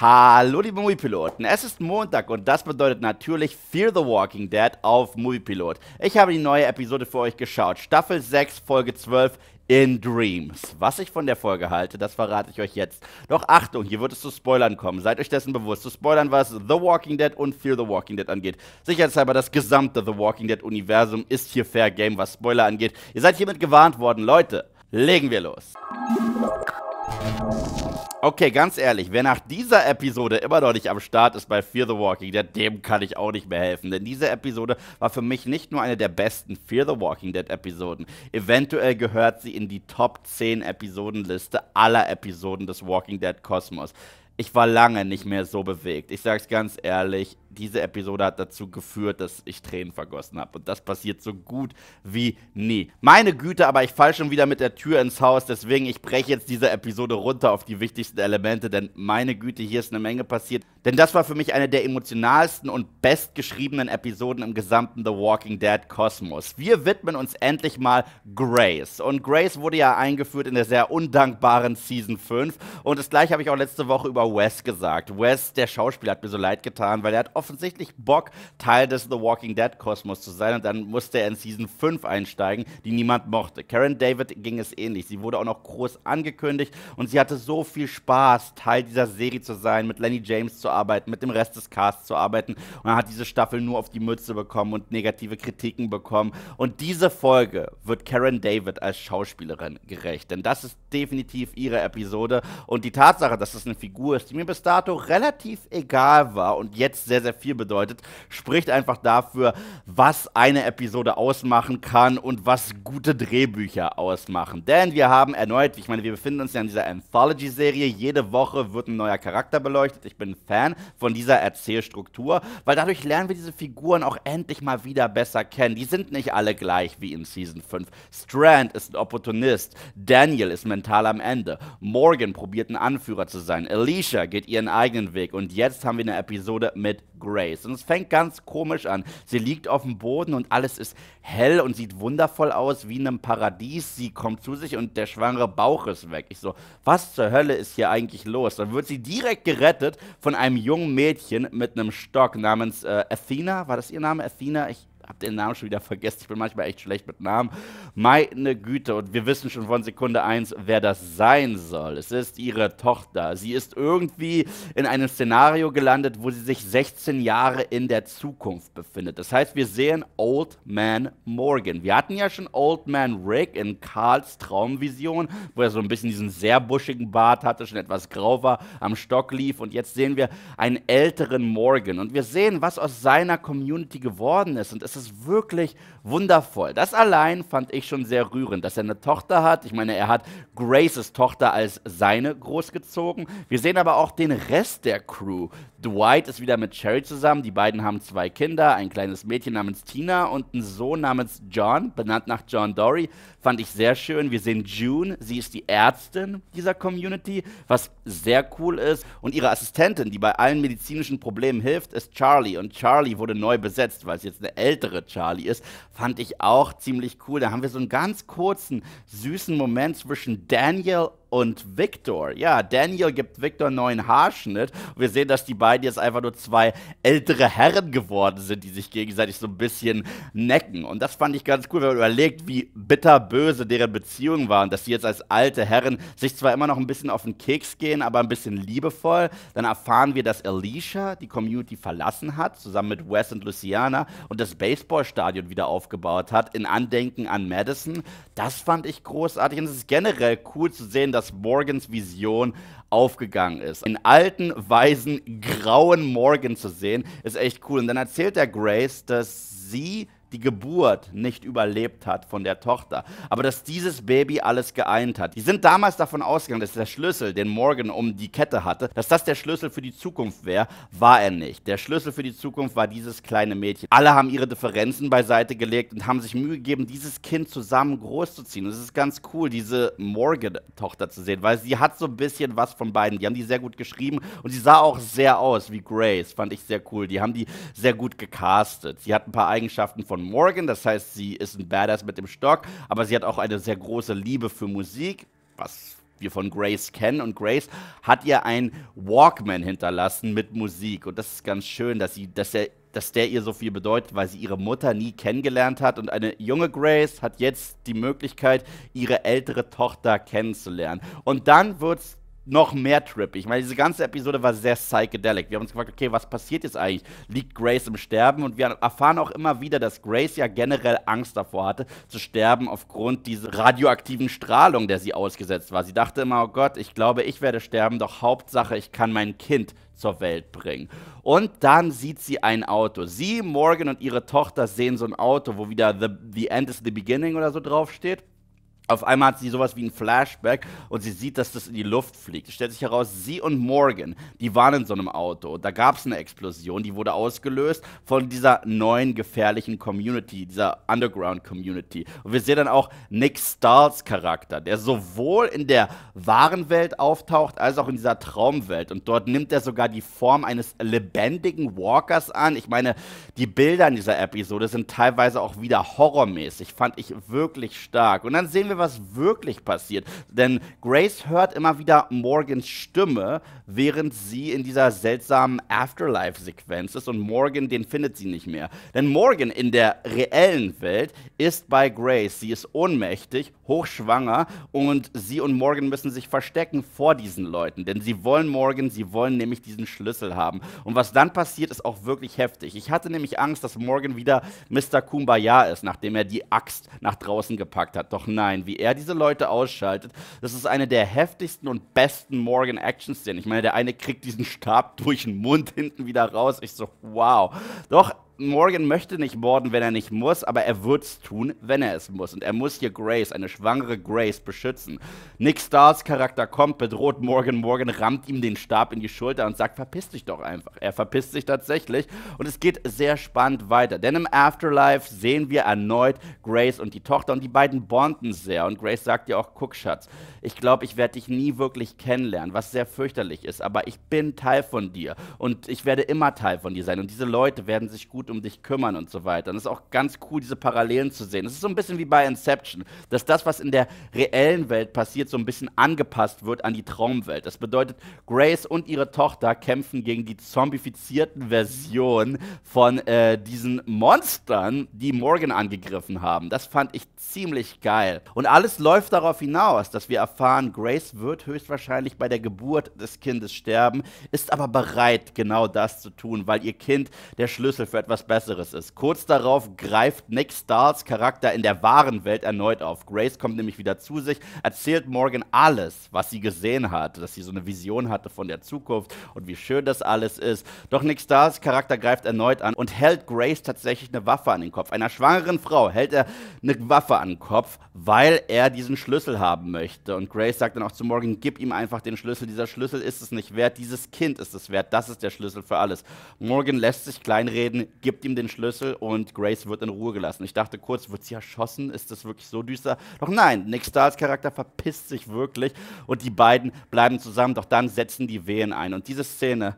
Hallo liebe Moviepiloten, es ist Montag und das bedeutet natürlich Fear the Walking Dead auf Moviepilot. Ich habe die neue Episode für euch geschaut, Staffel 6, Folge 12 in Dreams. Was ich von der Folge halte, das verrate ich euch jetzt. Doch Achtung, hier wird es zu Spoilern kommen. Seid euch dessen bewusst. Zu Spoilern, was The Walking Dead und Fear the Walking Dead angeht. Sicherheitshalber, das gesamte The Walking Dead-Universum ist hier Fair Game, was Spoiler angeht. Ihr seid hiermit gewarnt worden. Leute, legen wir los okay, ganz ehrlich, wer nach dieser Episode immer noch nicht am Start ist bei Fear the Walking Dead, dem kann ich auch nicht mehr helfen. Denn diese Episode war für mich nicht nur eine der besten Fear the Walking Dead Episoden. Eventuell gehört sie in die Top 10 Episodenliste aller Episoden des Walking Dead Kosmos ich war lange nicht mehr so bewegt. Ich sag's ganz ehrlich, diese Episode hat dazu geführt, dass ich Tränen vergossen habe. Und das passiert so gut wie nie. Meine Güte, aber ich fall schon wieder mit der Tür ins Haus. Deswegen, ich breche jetzt diese Episode runter auf die wichtigsten Elemente. Denn meine Güte, hier ist eine Menge passiert. Denn das war für mich eine der emotionalsten und bestgeschriebenen Episoden im gesamten The Walking Dead Kosmos. Wir widmen uns endlich mal Grace. Und Grace wurde ja eingeführt in der sehr undankbaren Season 5. Und das gleiche habe ich auch letzte Woche über über Wes gesagt. Wes, der Schauspieler, hat mir so leid getan, weil er hat offensichtlich Bock, Teil des The Walking Dead-Kosmos zu sein. Und dann musste er in Season 5 einsteigen, die niemand mochte. Karen David ging es ähnlich. Sie wurde auch noch groß angekündigt und sie hatte so viel Spaß, Teil dieser Serie zu sein, mit Lenny James zu arbeiten, mit dem Rest des Casts zu arbeiten. Und er hat diese Staffel nur auf die Mütze bekommen und negative Kritiken bekommen. Und diese Folge wird Karen David als Schauspielerin gerecht. Denn das ist definitiv ihre Episode. Und die Tatsache, dass es eine Figur Tours, die mir bis dato relativ egal war und jetzt sehr, sehr viel bedeutet, spricht einfach dafür, was eine Episode ausmachen kann und was gute Drehbücher ausmachen. Denn wir haben erneut, ich meine, wir befinden uns ja in dieser Anthology-Serie, jede Woche wird ein neuer Charakter beleuchtet. Ich bin Fan von dieser Erzählstruktur, weil dadurch lernen wir diese Figuren auch endlich mal wieder besser kennen. Die sind nicht alle gleich wie in Season 5. Strand ist ein Opportunist, Daniel ist mental am Ende, Morgan probiert ein Anführer zu sein, Alicia Alicia geht ihren eigenen Weg und jetzt haben wir eine Episode mit Grace. Und es fängt ganz komisch an. Sie liegt auf dem Boden und alles ist hell und sieht wundervoll aus wie in einem Paradies. Sie kommt zu sich und der schwangere Bauch ist weg. Ich so, was zur Hölle ist hier eigentlich los? Dann wird sie direkt gerettet von einem jungen Mädchen mit einem Stock namens äh, Athena. War das ihr Name? Athena? Ich hab den Namen schon wieder vergessen. Ich bin manchmal echt schlecht mit Namen. Meine Güte, und wir wissen schon von Sekunde 1, wer das sein soll. Es ist ihre Tochter. Sie ist irgendwie in einem Szenario gelandet, wo sie sich 16 Jahre in der Zukunft befindet. Das heißt, wir sehen Old Man Morgan. Wir hatten ja schon Old Man Rick in Carls Traumvision, wo er so ein bisschen diesen sehr buschigen Bart hatte, schon etwas grau war, am Stock lief. Und jetzt sehen wir einen älteren Morgan. Und wir sehen, was aus seiner Community geworden ist. Und es das ist wirklich wundervoll. Das allein fand ich schon sehr rührend, dass er eine Tochter hat. Ich meine, er hat Graces Tochter als seine großgezogen. Wir sehen aber auch den Rest der Crew. Dwight ist wieder mit Sherry zusammen. Die beiden haben zwei Kinder, ein kleines Mädchen namens Tina und einen Sohn namens John, benannt nach John Dory. Fand ich sehr schön. Wir sehen June, sie ist die Ärztin dieser Community, was sehr cool ist. Und ihre Assistentin, die bei allen medizinischen Problemen hilft, ist Charlie. Und Charlie wurde neu besetzt, weil es jetzt eine ältere Charlie ist. Fand ich auch ziemlich cool. Da haben wir so einen ganz kurzen, süßen Moment zwischen Daniel und Victor. Ja, Daniel gibt Victor einen neuen Haarschnitt. Und Wir sehen, dass die beiden jetzt einfach nur zwei ältere Herren geworden sind, die sich gegenseitig so ein bisschen necken. Und das fand ich ganz cool, wenn man überlegt, wie bitterböse deren Beziehung war und dass sie jetzt als alte Herren sich zwar immer noch ein bisschen auf den Keks gehen, aber ein bisschen liebevoll. Dann erfahren wir, dass Alicia die Community verlassen hat, zusammen mit Wes und Luciana und das Baseballstadion wieder aufgebaut hat, in Andenken an Madison. Das fand ich großartig und es ist generell cool zu sehen, dass dass Morgans Vision aufgegangen ist. In alten, weißen, grauen Morgan zu sehen, ist echt cool. Und dann erzählt der Grace, dass sie die Geburt nicht überlebt hat von der Tochter, aber dass dieses Baby alles geeint hat. Die sind damals davon ausgegangen, dass der Schlüssel, den Morgan um die Kette hatte, dass das der Schlüssel für die Zukunft wäre, war er nicht. Der Schlüssel für die Zukunft war dieses kleine Mädchen. Alle haben ihre Differenzen beiseite gelegt und haben sich Mühe gegeben, dieses Kind zusammen großzuziehen. Und es ist ganz cool, diese Morgan-Tochter zu sehen, weil sie hat so ein bisschen was von beiden. Die haben die sehr gut geschrieben und sie sah auch sehr aus wie Grace, fand ich sehr cool. Die haben die sehr gut gecastet. Sie hat ein paar Eigenschaften von Morgan. Das heißt, sie ist ein Badass mit dem Stock, aber sie hat auch eine sehr große Liebe für Musik, was wir von Grace kennen. Und Grace hat ihr einen Walkman hinterlassen mit Musik. Und das ist ganz schön, dass, sie, dass, er, dass der ihr so viel bedeutet, weil sie ihre Mutter nie kennengelernt hat. Und eine junge Grace hat jetzt die Möglichkeit, ihre ältere Tochter kennenzulernen. Und dann wird es noch mehr trippig. Ich meine, diese ganze Episode war sehr psychedelic. Wir haben uns gefragt, okay, was passiert jetzt eigentlich? Liegt Grace im Sterben? Und wir erfahren auch immer wieder, dass Grace ja generell Angst davor hatte, zu sterben aufgrund dieser radioaktiven Strahlung, der sie ausgesetzt war. Sie dachte immer, oh Gott, ich glaube, ich werde sterben, doch Hauptsache, ich kann mein Kind zur Welt bringen. Und dann sieht sie ein Auto. Sie, Morgan und ihre Tochter sehen so ein Auto, wo wieder The, the End is the Beginning oder so draufsteht. Auf einmal hat sie sowas wie ein Flashback und sie sieht, dass das in die Luft fliegt. Es stellt sich heraus, sie und Morgan, die waren in so einem Auto. Da gab es eine Explosion, die wurde ausgelöst von dieser neuen gefährlichen Community, dieser Underground-Community. Und wir sehen dann auch Nick Stahls Charakter, der sowohl in der wahren Welt auftaucht, als auch in dieser Traumwelt. Und dort nimmt er sogar die Form eines lebendigen Walkers an. Ich meine, die Bilder in dieser Episode sind teilweise auch wieder horrormäßig. Fand ich wirklich stark. Und dann sehen wir wir, was wirklich passiert. Denn Grace hört immer wieder Morgans Stimme, während sie in dieser seltsamen Afterlife-Sequenz ist und Morgan, den findet sie nicht mehr. Denn Morgan in der reellen Welt ist bei Grace. Sie ist ohnmächtig, hochschwanger und sie und Morgan müssen sich verstecken vor diesen Leuten. Denn sie wollen Morgan, sie wollen nämlich diesen Schlüssel haben. Und was dann passiert, ist auch wirklich heftig. Ich hatte nämlich Angst, dass Morgan wieder Mr. Kumbaya ist, nachdem er die Axt nach draußen gepackt hat. Doch nein, wie er diese Leute ausschaltet, das ist eine der heftigsten und besten Morgan-Action-Szenen. Ich meine, der eine kriegt diesen Stab durch den Mund hinten wieder raus. Ich so, wow. Doch Morgan möchte nicht morden, wenn er nicht muss, aber er wird es tun, wenn er es muss. Und er muss hier Grace, eine schwangere Grace, beschützen. Nick Stars Charakter kommt, bedroht Morgan. Morgan rammt ihm den Stab in die Schulter und sagt, verpiss dich doch einfach. Er verpisst sich tatsächlich. Und es geht sehr spannend weiter. Denn im Afterlife sehen wir erneut Grace und die Tochter und die beiden bonden sehr. Und Grace sagt ja auch, guck Schatz, ich glaube, ich werde dich nie wirklich kennenlernen, was sehr fürchterlich ist. Aber ich bin Teil von dir. Und ich werde immer Teil von dir sein. Und diese Leute werden sich gut gut um dich kümmern und so weiter. Und es ist auch ganz cool, diese Parallelen zu sehen. Es ist so ein bisschen wie bei Inception, dass das, was in der reellen Welt passiert, so ein bisschen angepasst wird an die Traumwelt. Das bedeutet, Grace und ihre Tochter kämpfen gegen die zombifizierten Versionen von äh, diesen Monstern, die Morgan angegriffen haben. Das fand ich ziemlich geil. Und alles läuft darauf hinaus, dass wir erfahren, Grace wird höchstwahrscheinlich bei der Geburt des Kindes sterben, ist aber bereit, genau das zu tun, weil ihr Kind der Schlüssel für etwas etwas Besseres ist. Kurz darauf greift Nick Stars Charakter in der wahren Welt erneut auf. Grace kommt nämlich wieder zu sich, erzählt Morgan alles, was sie gesehen hat, dass sie so eine Vision hatte von der Zukunft und wie schön das alles ist. Doch Nick Stars Charakter greift erneut an und hält Grace tatsächlich eine Waffe an den Kopf. Einer schwangeren Frau hält er eine Waffe an den Kopf, weil er diesen Schlüssel haben möchte. Und Grace sagt dann auch zu Morgan, gib ihm einfach den Schlüssel. Dieser Schlüssel ist es nicht wert, dieses Kind ist es wert. Das ist der Schlüssel für alles. Morgan lässt sich kleinreden, gibt ihm den Schlüssel und Grace wird in Ruhe gelassen. Ich dachte kurz, wird sie erschossen? Ist das wirklich so düster? Doch nein, Nick Stars Charakter verpisst sich wirklich und die beiden bleiben zusammen, doch dann setzen die Wehen ein. Und diese Szene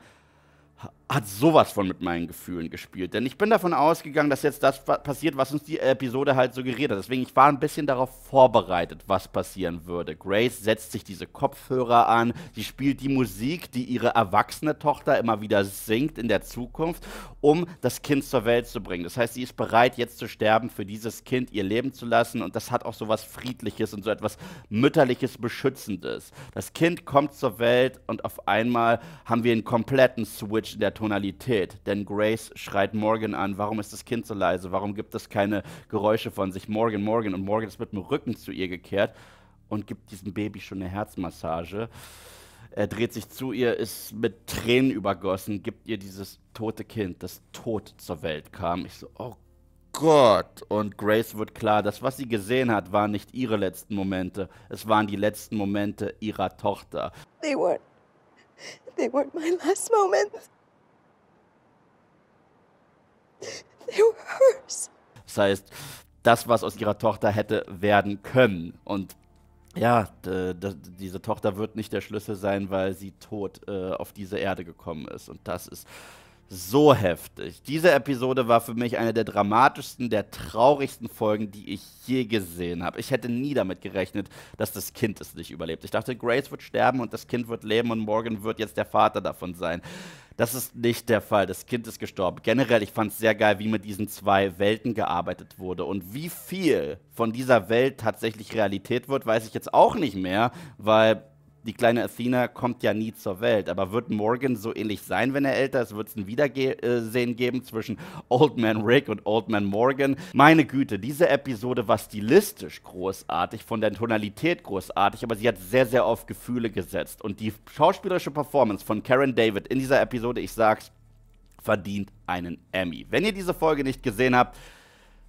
hat sowas von mit meinen Gefühlen gespielt. Denn ich bin davon ausgegangen, dass jetzt das passiert, was uns die Episode halt suggeriert hat. Deswegen, ich war ein bisschen darauf vorbereitet, was passieren würde. Grace setzt sich diese Kopfhörer an, sie spielt die Musik, die ihre erwachsene Tochter immer wieder singt in der Zukunft, um das Kind zur Welt zu bringen. Das heißt, sie ist bereit, jetzt zu sterben, für dieses Kind ihr Leben zu lassen. Und das hat auch so was Friedliches und so etwas Mütterliches, Beschützendes. Das Kind kommt zur Welt und auf einmal haben wir einen kompletten Switch in der Tonalität, denn Grace schreit Morgan an, warum ist das Kind so leise, warum gibt es keine Geräusche von sich, Morgan, Morgan und Morgan ist mit dem Rücken zu ihr gekehrt und gibt diesem Baby schon eine Herzmassage. Er dreht sich zu ihr, ist mit Tränen übergossen, gibt ihr dieses tote Kind, das tot zur Welt kam. Ich so, oh Gott. Und Grace wird klar, das, was sie gesehen hat, waren nicht ihre letzten Momente. Es waren die letzten Momente ihrer Tochter. They weren't. They weren't my last moments. Das heißt, das, was aus ihrer Tochter hätte werden können. Und ja, diese Tochter wird nicht der Schlüssel sein, weil sie tot äh, auf diese Erde gekommen ist. Und das ist so heftig. Diese Episode war für mich eine der dramatischsten, der traurigsten Folgen, die ich je gesehen habe. Ich hätte nie damit gerechnet, dass das Kind es nicht überlebt. Ich dachte, Grace wird sterben und das Kind wird leben und Morgan wird jetzt der Vater davon sein. Das ist nicht der Fall. Das Kind ist gestorben. Generell, ich fand es sehr geil, wie mit diesen zwei Welten gearbeitet wurde. Und wie viel von dieser Welt tatsächlich Realität wird, weiß ich jetzt auch nicht mehr, weil die kleine Athena kommt ja nie zur Welt. Aber wird Morgan so ähnlich sein, wenn er älter ist? Wird es ein Wiedersehen äh, geben zwischen Old Man Rick und Old Man Morgan? Meine Güte, diese Episode war stilistisch großartig, von der Tonalität großartig, aber sie hat sehr, sehr oft Gefühle gesetzt. Und die schauspielerische Performance von Karen David in dieser Episode, ich sag's, verdient einen Emmy. Wenn ihr diese Folge nicht gesehen habt,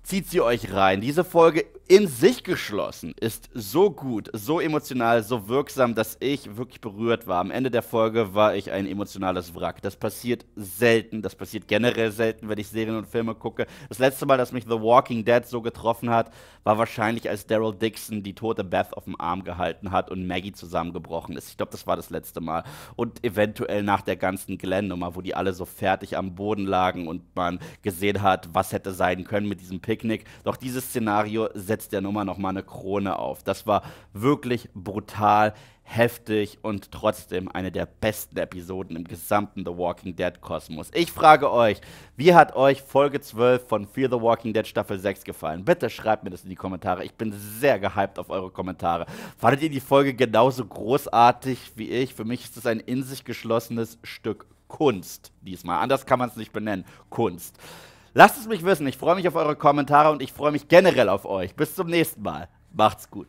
zieht sie euch rein. Diese Folge in sich geschlossen ist so gut, so emotional, so wirksam, dass ich wirklich berührt war. Am Ende der Folge war ich ein emotionales Wrack. Das passiert selten. Das passiert generell selten, wenn ich Serien und Filme gucke. Das letzte Mal, dass mich The Walking Dead so getroffen hat, war wahrscheinlich, als Daryl Dixon die tote Beth auf dem Arm gehalten hat und Maggie zusammengebrochen ist. Ich glaube, das war das letzte Mal. Und eventuell nach der ganzen Glenn-Nummer, wo die alle so fertig am Boden lagen und man gesehen hat, was hätte sein können mit diesem Picknick. Doch dieses Szenario setzt setzt der Nummer nochmal eine Krone auf. Das war wirklich brutal, heftig und trotzdem eine der besten Episoden im gesamten The Walking Dead Kosmos. Ich frage euch, wie hat euch Folge 12 von Fear the Walking Dead Staffel 6 gefallen? Bitte schreibt mir das in die Kommentare. Ich bin sehr gehypt auf eure Kommentare. Fandet ihr die Folge genauso großartig wie ich? Für mich ist es ein in sich geschlossenes Stück Kunst diesmal. Anders kann man es nicht benennen. Kunst. Lasst es mich wissen. Ich freue mich auf eure Kommentare und ich freue mich generell auf euch. Bis zum nächsten Mal. Macht's gut.